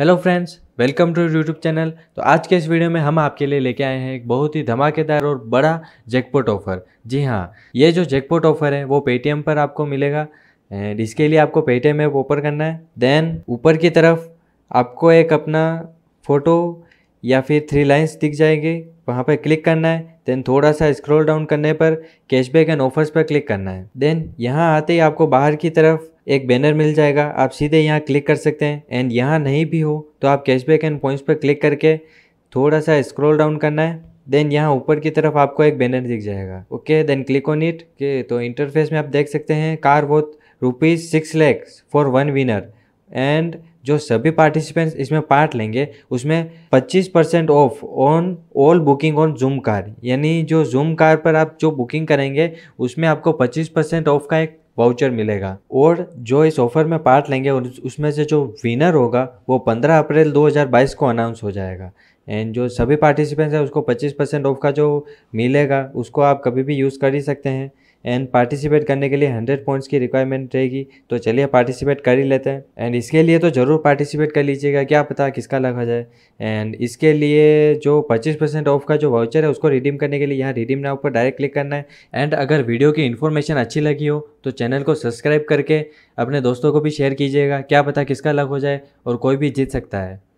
hello friends welcome to YouTube channel तो आज के इस वीडियो में हम आपके लिए लेके आए हैं एक बहुत ही धमाकेदार और बड़ा जैकपॉट ऑफर जी हाँ ये जो जैकपॉट ऑफर है वो पेटीएम पर आपको मिलेगा एंड इसके लिए आपको पेटीएम ऐप ओपन करना है देन ऊपर की तरफ आपको एक अपना फ़ोटो या फिर थ्री लाइन्स दिख जाएंगे वहाँ पर क्लिक करना है देन थोड़ा सा स्क्रॉल डाउन करने पर कैशबैक एंड ऑफर्स पर क्लिक करना है देन यहाँ आते ही आपको बाहर की तरफ एक बैनर मिल जाएगा आप सीधे यहाँ क्लिक कर सकते हैं एंड यहाँ नहीं भी हो तो आप कैशबैक एंड पॉइंट्स पर क्लिक करके थोड़ा सा स्क्रॉल डाउन करना है देन यहाँ ऊपर की तरफ आपको एक बैनर दिख जाएगा okay then click on it के तो इंटरफेस में आप देख सकते हैं car worth rupees six lakhs for one winner and जो सभी पार्टिसिपेंट्स इसमें पार्ट लेंगे उसमें 25 percent off on all booking on Zoom car यानी जो जूम कार पर आप जो बुकिंग करेंगे उसमें आपको 25 परसेंट ऑफ का एक वाउचर मिलेगा और जो इस ऑफर में पार्ट लेंगे उसमें से जो विनर होगा वो 15 अप्रैल 2022 को अनाउंस हो जाएगा एंड जो सभी पार्टिसिपेंट्स हैं उसको 25 परसेंट ऑफ का जो मिलेगा उसको आप कभी भी यूज़ कर ही सकते हैं एंड पार्टिसिपेट करने के लिए हंड्रेड पॉइंट्स की रिक्वायरमेंट रहेगी तो चलिए पार्टिसिपेट कर ही लेते हैं एंड इसके लिए तो ज़रूर पार्टिसिपेट कर लीजिएगा क्या पता किसका लग हो जाए एंड इसके लिए जो पच्चीस परसेंट ऑफ का जो वाउचर है उसको रिडीम करने के लिए यहाँ रिडीम नाउ पर डायरेक्ट क्लिक करना है एंड अगर वीडियो की इन्फॉर्मेशन अच्छी लगी हो तो चैनल को सब्सक्राइब करके अपने दोस्तों को भी शेयर कीजिएगा क्या पता किसका लग हो जाए और कोई भी जीत सकता है